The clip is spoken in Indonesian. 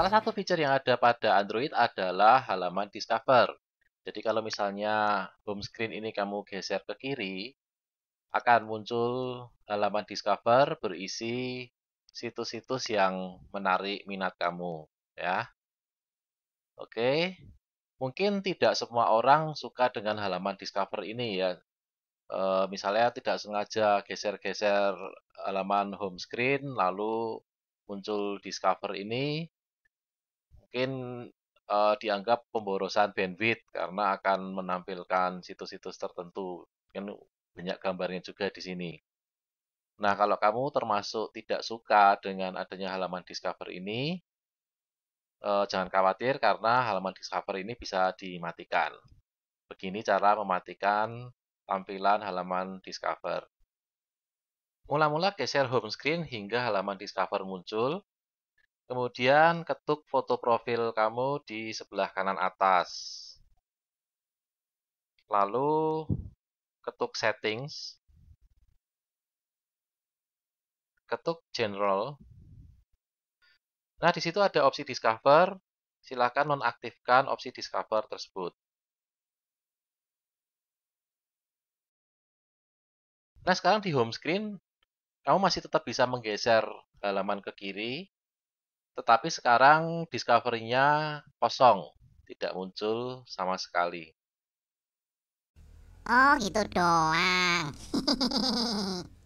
Salah satu fitur yang ada pada Android adalah halaman Discover. Jadi kalau misalnya home screen ini kamu geser ke kiri, akan muncul halaman Discover berisi situs-situs yang menarik minat kamu, ya. Oke. Mungkin tidak semua orang suka dengan halaman Discover ini ya. E, misalnya tidak sengaja geser-geser halaman home screen lalu muncul Discover ini mungkin uh, dianggap pemborosan bandwidth karena akan menampilkan situs-situs tertentu. Mungkin banyak gambarnya juga di sini. Nah, kalau kamu termasuk tidak suka dengan adanya halaman Discover ini, eh, jangan khawatir karena halaman Discover ini bisa dimatikan. Begini cara mematikan tampilan halaman Discover. Mula-mula geser home screen hingga halaman Discover muncul, Kemudian ketuk foto profil kamu di sebelah kanan atas. Lalu ketuk settings. Ketuk general. Nah, di situ ada opsi discover. Silakan nonaktifkan opsi discover tersebut. Nah, sekarang di home screen, kamu masih tetap bisa menggeser halaman ke kiri tetapi sekarang Discovery-nya kosong, tidak muncul sama sekali. Oh, gitu doang.